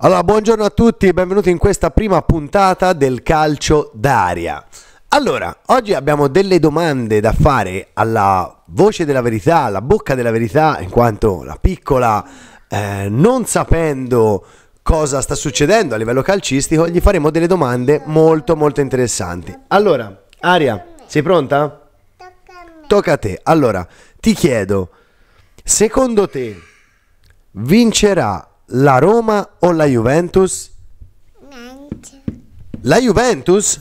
Allora, buongiorno a tutti, benvenuti in questa prima puntata del calcio d'aria. Allora, oggi abbiamo delle domande da fare alla voce della verità, alla bocca della verità, in quanto la piccola, eh, non sapendo cosa sta succedendo a livello calcistico, gli faremo delle domande molto molto interessanti. Allora, Aria, sei pronta? Tocca a te. Allora, ti chiedo, secondo te vincerà la Roma o la Juventus? Niente. La Juventus?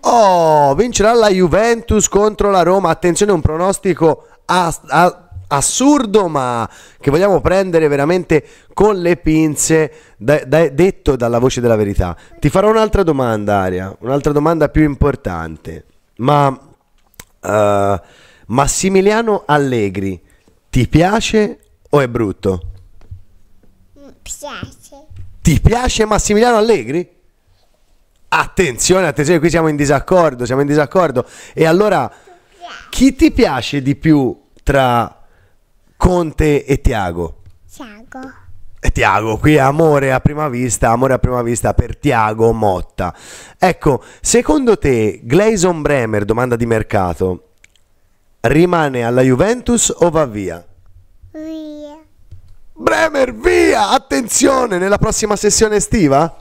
Oh, vincerà la Juventus contro la Roma. Attenzione, un pronostico a, a assurdo ma che vogliamo prendere veramente con le pinze da, da, detto dalla voce della verità ti farò un'altra domanda Aria un'altra domanda più importante ma uh, Massimiliano Allegri ti piace o è brutto? piace. Ti piace Massimiliano Allegri? Attenzione, attenzione, qui siamo in disaccordo, siamo in disaccordo. E allora, chi ti piace di più tra Conte e Tiago? Tiago. E eh, Tiago, qui amore a prima vista, amore a prima vista per Tiago Motta. Ecco, secondo te Gleison Bremer, domanda di mercato, rimane alla Juventus o va via? Bremer, via! Attenzione, nella prossima sessione estiva?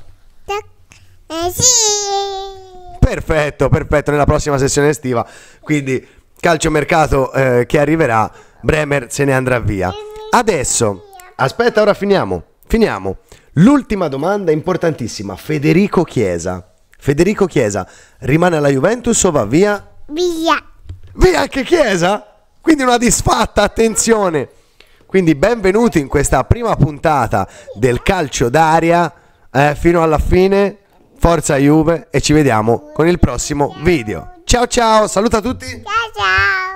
Eh sì! Perfetto, perfetto, nella prossima sessione estiva. Quindi, calciomercato eh, che arriverà, Bremer se ne andrà via. Adesso, aspetta, ora finiamo. Finiamo. L'ultima domanda importantissima, Federico Chiesa. Federico Chiesa rimane alla Juventus o va via? Via. Via anche Chiesa? Quindi una disfatta, attenzione. Quindi benvenuti in questa prima puntata del calcio d'aria. Eh, fino alla fine, forza Juve e ci vediamo con il prossimo video. Ciao ciao, saluta tutti. Ciao ciao.